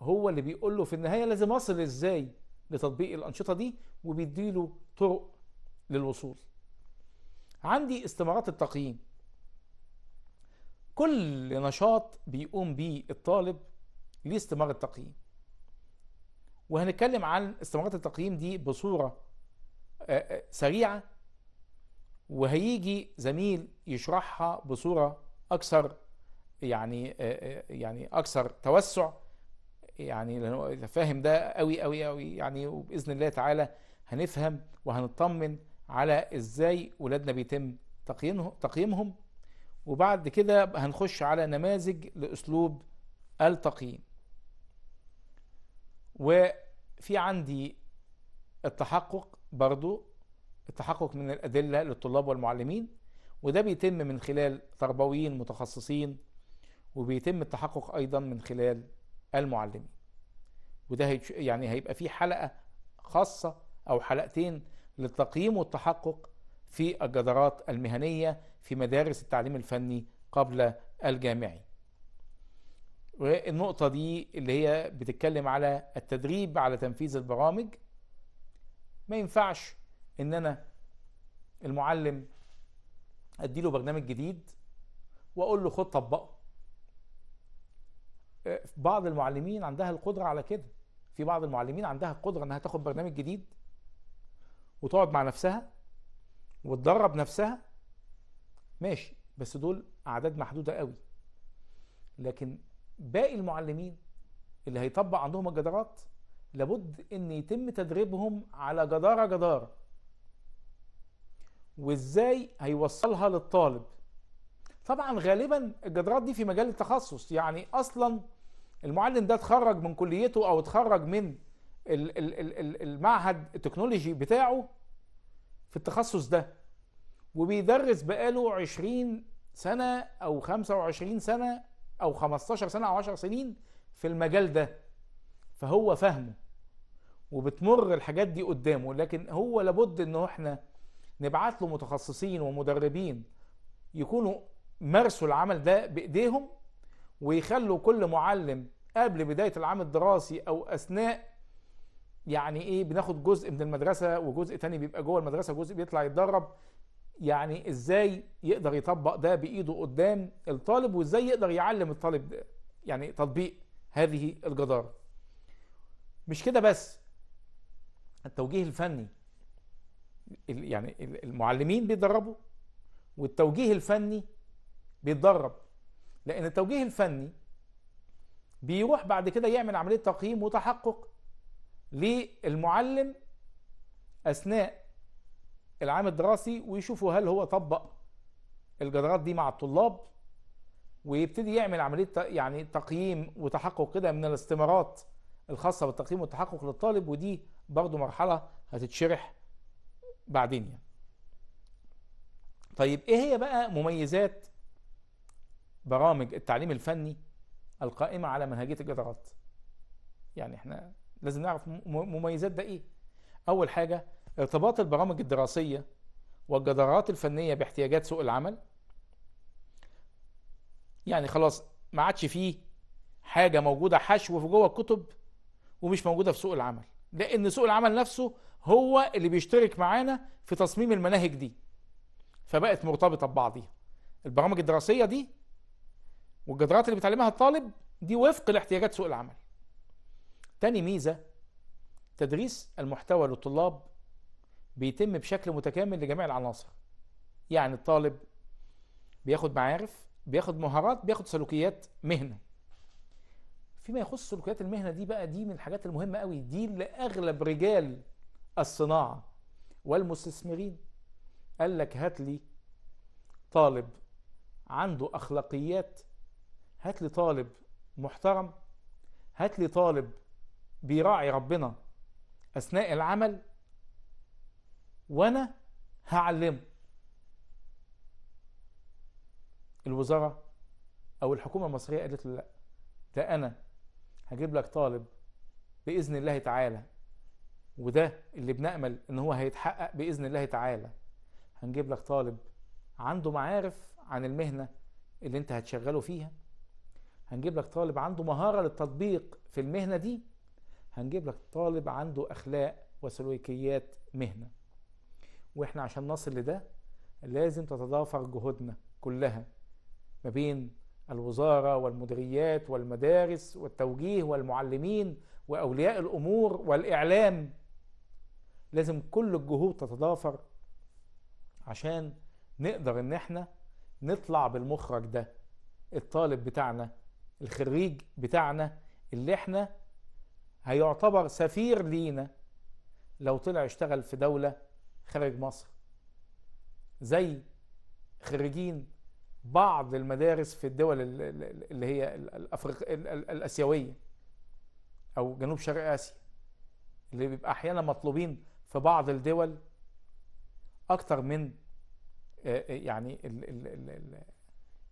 هو اللي بيقول له في النهايه لازم اصل ازاي لتطبيق الانشطه دي وبيديله طرق للوصول عندي استمارات التقييم كل نشاط بيقوم بيه الطالب ليه استمارة تقييم وهنتكلم عن استمارات التقييم دي بصورة آه، آه، سريعة وهيجي زميل يشرحها بصورة أكثر يعني آه، يعني أكثر توسع يعني لأنه فاهم ده قوي قوي قوي يعني وبإذن الله تعالى هنفهم وهنطمن على إزاي ولادنا بيتم تقييمهم وبعد كده هنخش على نماذج لأسلوب التقييم وفي عندي التحقق برضو التحقق من الأدلة للطلاب والمعلمين وده بيتم من خلال تربويين متخصصين وبيتم التحقق أيضا من خلال المعلمين وده يعني هيبقى فيه حلقة خاصة أو حلقتين للتقييم والتحقق في الجدارات المهنية في مدارس التعليم الفني قبل الجامعي والنقطة دي اللي هي بتتكلم على التدريب على تنفيذ البرامج ما ينفعش ان انا المعلم ادي له برنامج جديد واقول له خد طبقه بعض المعلمين عندها القدرة على كده في بعض المعلمين عندها القدرة انها تاخد برنامج جديد وتقعد مع نفسها وتدرب نفسها ماشي بس دول اعداد محدوده قوي لكن باقي المعلمين اللي هيطبق عندهم الجدارات لابد ان يتم تدريبهم على جداره جداره وازاي هيوصلها للطالب طبعا غالبا الجدارات دي في مجال التخصص يعني اصلا المعلم ده اتخرج من كليته او اتخرج من المعهد التكنولوجي بتاعه في التخصص ده وبيدرس بقاله 20 سنة أو 25 سنة أو 15 سنة أو 10 سنين في المجال ده فهو فاهمه وبتمر الحاجات دي قدامه لكن هو لابد إنه إحنا نبعت له متخصصين ومدربين يكونوا مارسوا العمل ده بإيديهم ويخلوا كل معلم قبل بداية العام الدراسي أو أثناء يعني ايه بناخد جزء من المدرسه وجزء تاني بيبقى جوه المدرسه جزء بيطلع يتدرب يعني ازاي يقدر يطبق ده بايده قدام الطالب وازاي يقدر يعلم الطالب ده يعني تطبيق هذه الجداره مش كده بس التوجيه الفني يعني المعلمين بيتدربوا والتوجيه الفني بيتدرب لان التوجيه الفني بيروح بعد كده يعمل عمليه تقييم وتحقق للمعلم أثناء العام الدراسي ويشوفوا هل هو طبق الجدارات دي مع الطلاب ويبتدي يعمل عملية يعني تقييم وتحقق كده من الاستمارات الخاصة بالتقييم والتحقق للطالب ودي برضو مرحلة هتتشرح بعدين يعني. طيب ايه هي بقى مميزات برامج التعليم الفني القائمة على منهجية الجدارات يعني احنا لازم نعرف مميزات ده ايه اول حاجة ارتباط البرامج الدراسية والجدارات الفنية باحتياجات سوق العمل يعني خلاص ما عادش فيه حاجة موجودة حشو في جوه الكتب ومش موجودة في سوق العمل لأن سوق العمل نفسه هو اللي بيشترك معانا في تصميم المناهج دي فبقت مرتبطة ببعضيها البرامج الدراسية دي والجدارات اللي بيتعلمها الطالب دي وفق لاحتياجات سوق العمل تاني ميزة تدريس المحتوى للطلاب بيتم بشكل متكامل لجميع العناصر يعني الطالب بياخد معارف بياخد مهارات بياخد سلوكيات مهنه فيما يخص سلوكيات المهنه دي بقى دي من الحاجات المهمه قوي دي اللي اغلب رجال الصناعه والمستثمرين قال لك هات لي طالب عنده اخلاقيات هات لي طالب محترم هات لي طالب بيراعي ربنا أثناء العمل وأنا هعلمه الوزارة أو الحكومة المصرية قالت له لا ده أنا هجيب لك طالب بإذن الله تعالى وده اللي بنأمل إن هو هيتحقق بإذن الله تعالى هنجيب لك طالب عنده معارف عن المهنة اللي أنت هتشغله فيها هنجيب لك طالب عنده مهارة للتطبيق في المهنة دي هنجيب لك طالب عنده اخلاق وسلوكيات مهنه واحنا عشان نصل لده لازم تتضافر جهودنا كلها ما بين الوزاره والمديريات والمدارس والتوجيه والمعلمين واولياء الامور والاعلام لازم كل الجهود تتضافر عشان نقدر ان احنا نطلع بالمخرج ده الطالب بتاعنا الخريج بتاعنا اللي احنا هيعتبر سفير لينا لو طلع اشتغل في دولة خارج مصر زي خريجين بعض المدارس في الدول اللي هي الأفريق... الآسيوية أو جنوب شرق آسيا اللي بيبقى أحيانا مطلوبين في بعض الدول أكتر من آه، آه، يعني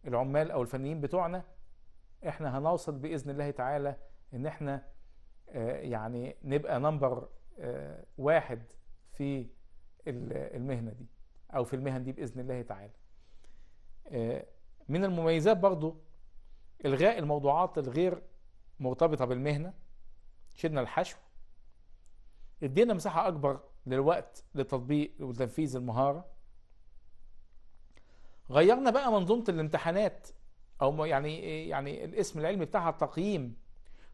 العمال أو الفنيين بتوعنا إحنا هنوصل بإذن الله تعالى إن إحنا آه، يعني نبقى نمبر آه، واحد في المهنه دي او في المهن دي باذن الله تعالى آه، من المميزات برضو الغاء الموضوعات الغير مرتبطه بالمهنه شدنا الحشو ادينا مساحه اكبر للوقت لتطبيق وتنفيذ المهاره غيرنا بقى منظومه الامتحانات او يعني يعني الاسم العلمي بتاعها التقييم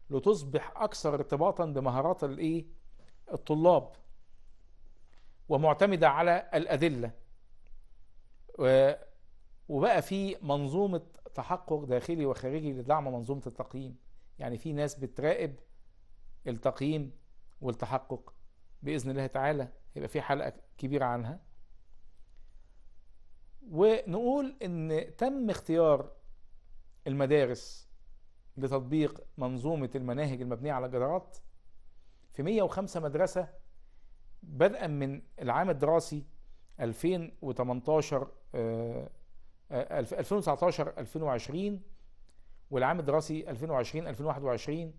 لتصبح أكثر ارتباطا بمهارات الإيه؟ الطلاب ومعتمدة على الأدلة وبقى في منظومة تحقق داخلي وخارجي لدعم منظومة التقييم يعني في ناس بتراقب التقييم والتحقق بإذن الله تعالى هيبقى في حلقة كبيرة عنها ونقول إن تم اختيار المدارس لتطبيق منظومة المناهج المبنية على الجدارات في 105 مدرسة بدءا من العام الدراسي 2018 2019 2020 والعام الدراسي 2020 2021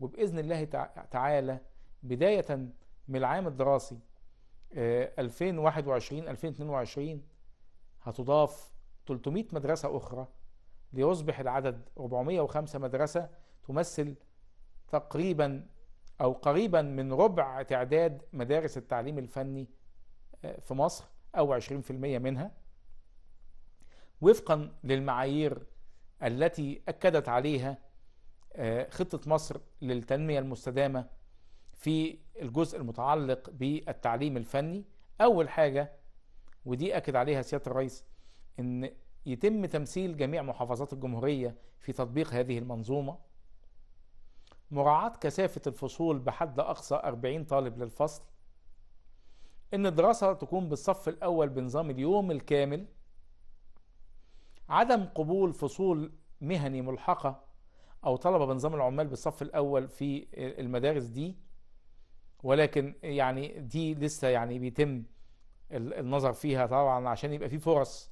وباذن الله تعالى بدايه من العام الدراسي 2021 آه، 2022 هتضاف 300 مدرسه اخرى ليصبح العدد 405 مدرسة تمثل تقريبا أو قريبا من ربع تعداد مدارس التعليم الفني آه، في مصر أو 20% منها وفقا للمعايير التي أكدت عليها آه، خطة مصر للتنمية المستدامة في الجزء المتعلق بالتعليم الفني أول حاجة ودي أكد عليها سيادة الرئيس إن يتم تمثيل جميع محافظات الجمهورية في تطبيق هذه المنظومة مراعاة كثافة الفصول بحد أقصى 40 طالب للفصل إن الدراسة تكون بالصف الأول بنظام اليوم الكامل عدم قبول فصول مهني ملحقة أو طلبة بنظام العمال بالصف الأول في المدارس دي ولكن يعني دي لسه يعني بيتم النظر فيها طبعا عشان يبقى في فرص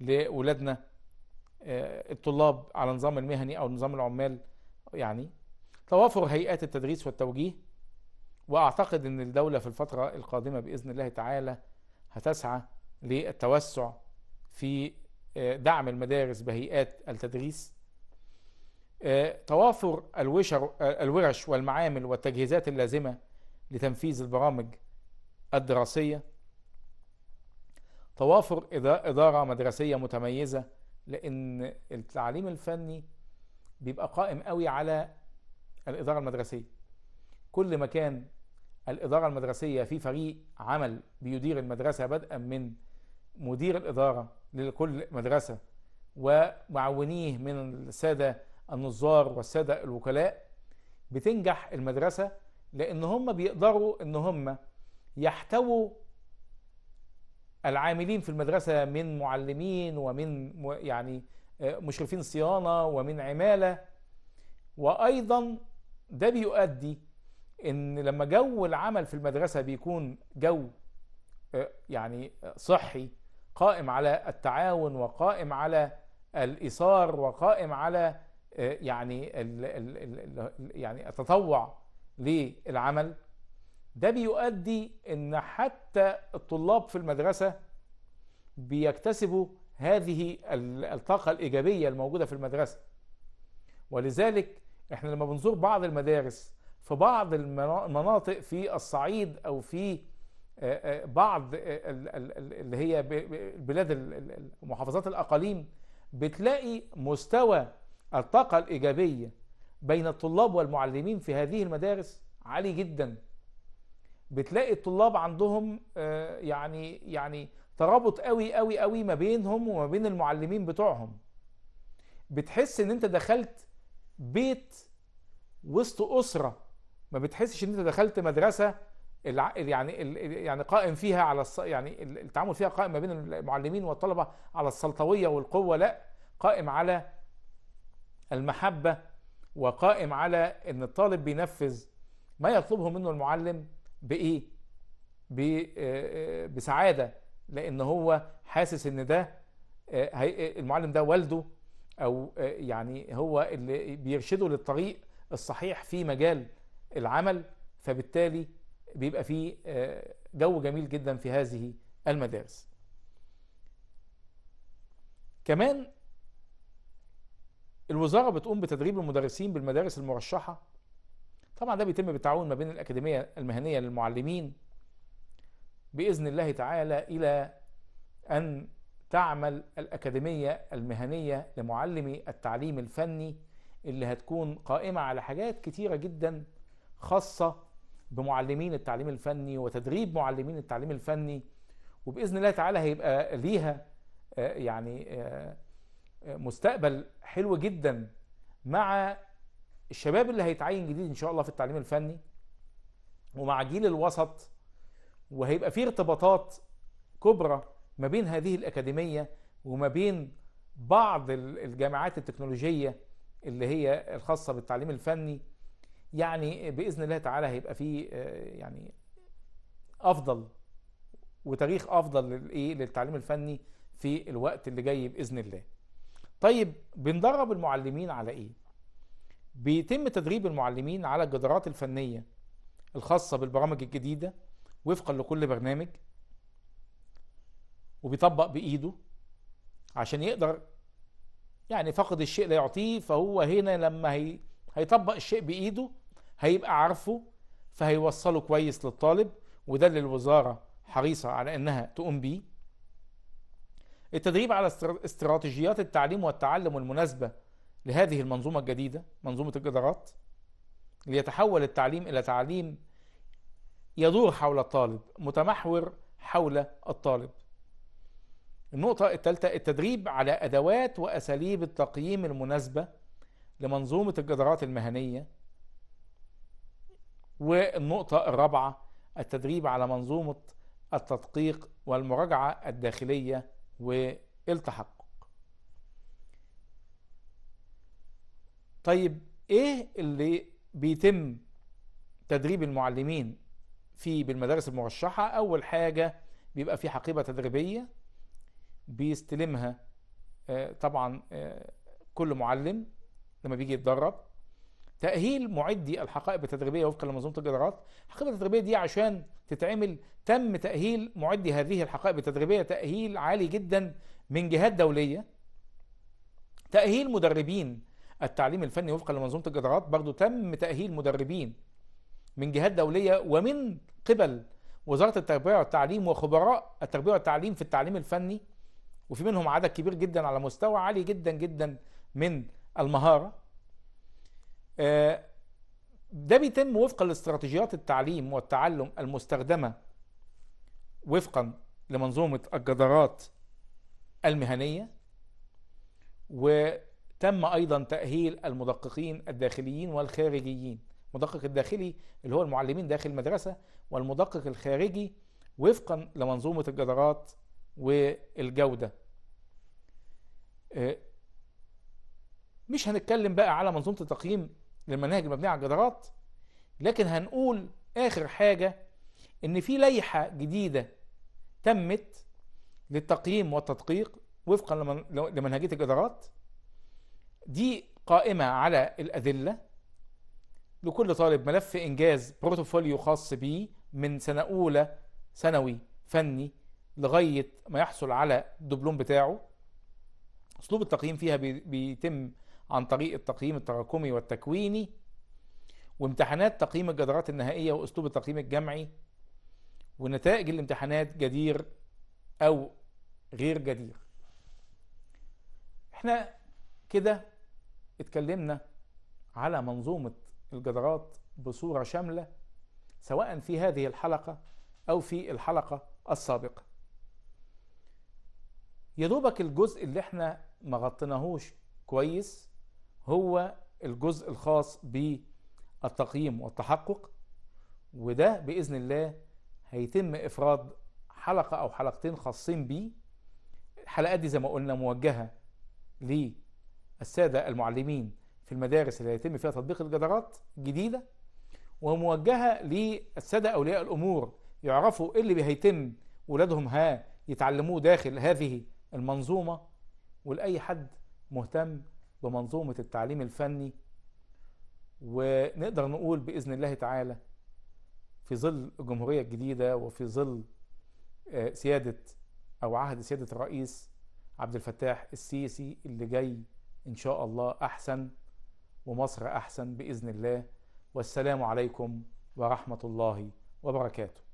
لأولادنا آه، الطلاب على نظام المهني أو نظام العمال يعني توافر هيئات التدريس والتوجيه وأعتقد أن الدولة في الفترة القادمة بإذن الله تعالى هتسعى للتوسع في آه، دعم المدارس بهيئات التدريس آه، توافر الوشر الورش والمعامل والتجهيزات اللازمة لتنفيذ البرامج الدراسية توافر إدارة مدرسية متميزة لأن التعليم الفني بيبقى قائم قوي على الإدارة المدرسية كل ما كان الإدارة المدرسية في فريق عمل بيدير المدرسة بدءا من مدير الإدارة لكل مدرسة ومعونيه من السادة النظار والسادة الوكلاء بتنجح المدرسة لأن هم بيقدروا أن هم يحتووا العاملين في المدرسة من معلمين ومن يعني آه، مشرفين صيانة ومن عمالة وأيضا ده بيؤدي إن لما جو العمل في المدرسة بيكون جو آه، يعني صحي قائم على التعاون وقائم على الإيثار وقائم على آه، يعني يعني التطوع للعمل ده بيؤدي ان حتى الطلاب في المدرسة بيكتسبوا هذه الطاقة الإيجابية الموجودة في المدرسة ولذلك احنا لما بنزور بعض المدارس في بعض المناطق في الصعيد أو في آه، آه، بعض آه، اللي هي بلاد محافظات الأقاليم بتلاقي مستوى الطاقة الإيجابية بين الطلاب والمعلمين في هذه المدارس عالي جداً بتلاقي الطلاب عندهم آه، يعني يعني ترابط قوي قوي قوي ما بينهم وما بين المعلمين بتوعهم بتحس ان انت دخلت بيت وسط اسره ما بتحسش ان انت دخلت مدرسه يعني يعني قائم فيها على الص... يعني التعامل فيها قائم ما بين المعلمين والطلبه على السلطويه والقوه لا قائم على المحبه وقائم على ان الطالب بينفذ ما يطلبه منه المعلم بايه آه، بسعاده لان هو حاسس ان ده آه، آه، المعلم ده والده او يعني هو اللي بيرشده للطريق الصحيح في مجال العمل فبالتالي بيبقى فيه جو جميل جدا في هذه المدارس كمان الوزارة بتقوم بتدريب المدرسين بالمدارس المرشحة طبعا ده بيتم بالتعاون ما بين الأكاديمية المهنية للمعلمين بإذن الله تعالى إلى أن تعمل الأكاديمية المهنية لمعلمي التعليم الفني اللي هتكون قائمة على حاجات كتيرة جدا خاصة بمعلمين التعليم الفني وتدريب معلمين التعليم الفني وبإذن الله تعالى هيبقى ليها آه، يعني آه، آه، مستقبل حلو جدا مع الشباب اللي هيتعين جديد ان شاء الله في التعليم الفني ومع جيل الوسط وهيبقى في ارتباطات كبرى ما بين هذه الاكاديميه وما بين بعض الجامعات التكنولوجيه اللي هي الخاصه بالتعليم الفني يعني باذن الله تعالى هيبقى في آه، يعني افضل وتاريخ افضل للايه للتعليم الفني في الوقت اللي جاي باذن الله. طيب بندرب المعلمين على ايه؟ بيتم تدريب المعلمين على الجدارات الفنية الخاصة بالبرامج الجديدة وفقا لكل برنامج وبيطبق بإيده عشان يقدر يعني فقد الشيء لا يعطيه فهو هنا لما هي هيطبق الشيء بإيده هيبقى عارفه فهيوصله كويس للطالب وده اللي الوزارة حريصة على إنها تقوم بيه التدريب على استراتيجيات التعليم والتعلم المناسبة لهذه المنظومة الجديدة منظومة الجدارات ليتحول التعليم إلى تعليم يدور حول الطالب متمحور حول الطالب النقطة الثالثة التدريب على أدوات وأساليب التقييم المناسبة لمنظومة الجدارات المهنية والنقطة الرابعة التدريب على منظومة التدقيق والمراجعة الداخلية والتحق طيب ايه اللي بيتم تدريب المعلمين في بالمدارس المرشحة اول حاجة بيبقى في حقيبة تدريبية بيستلمها آه، طبعا آه، كل معلم لما بيجي يتدرب تأهيل معدي الحقائب التدريبية وفقا لمنظومة الجدارات الحقيبة التدريبية دي عشان تتعمل تم تأهيل معدي هذه الحقائب التدريبية تأهيل عالي جدا من جهات دولية تأهيل مدربين التعليم الفني وفقا لمنظومه الجدارات برضو تم تاهيل مدربين من جهات دوليه ومن قبل وزاره التربيه والتعليم وخبراء التربيه والتعليم في التعليم الفني وفي منهم عدد كبير جدا على مستوى عالي جدا جدا من المهاره آه، ده بيتم وفقا لاستراتيجيات التعليم والتعلم المستخدمه وفقا لمنظومه الجدارات المهنيه و تم ايضا تاهيل المدققين الداخليين والخارجيين المدقق الداخلي اللي هو المعلمين داخل المدرسه والمدقق الخارجي وفقا لمنظومه الجدارات والجوده آه، مش هنتكلم بقى على منظومه التقييم للمناهج المبنيه على الجدارات لكن هنقول اخر حاجه ان في لائحه جديده تمت للتقييم والتدقيق وفقا لمنهجيه الجدارات دي قائمة على الأدلة لكل طالب ملف إنجاز بروتوفوليو خاص بيه من سنة أولى ثانوي فني لغاية ما يحصل على الدبلوم بتاعه أسلوب التقييم فيها بيتم عن طريق التقييم التراكمي والتكويني وامتحانات تقييم الجدارات النهائية وأسلوب التقييم الجمعي ونتائج الامتحانات جدير أو غير جدير احنا كده اتكلمنا على منظومة الجدارات بصورة شاملة سواء في هذه الحلقة أو في الحلقة السابقة يدوبك الجزء اللي احنا ما غطيناهوش كويس هو الجزء الخاص بالتقييم والتحقق وده بإذن الله هيتم إفراد حلقة أو حلقتين خاصين بيه الحلقات دي زي ما قلنا موجهة ليه السادة المعلمين في المدارس اللي هيتم فيها تطبيق الجدارات جديدة وموجهة للسادة أولياء الأمور يعرفوا ايه اللي هيتم ولادهم ها يتعلموه داخل هذه المنظومة ولأي حد مهتم بمنظومة التعليم الفني ونقدر نقول بإذن الله تعالى في ظل الجمهورية الجديدة وفي ظل آه، سيادة أو عهد سيادة الرئيس عبد الفتاح السيسي اللي جاي إن شاء الله أحسن ومصر أحسن بإذن الله والسلام عليكم ورحمة الله وبركاته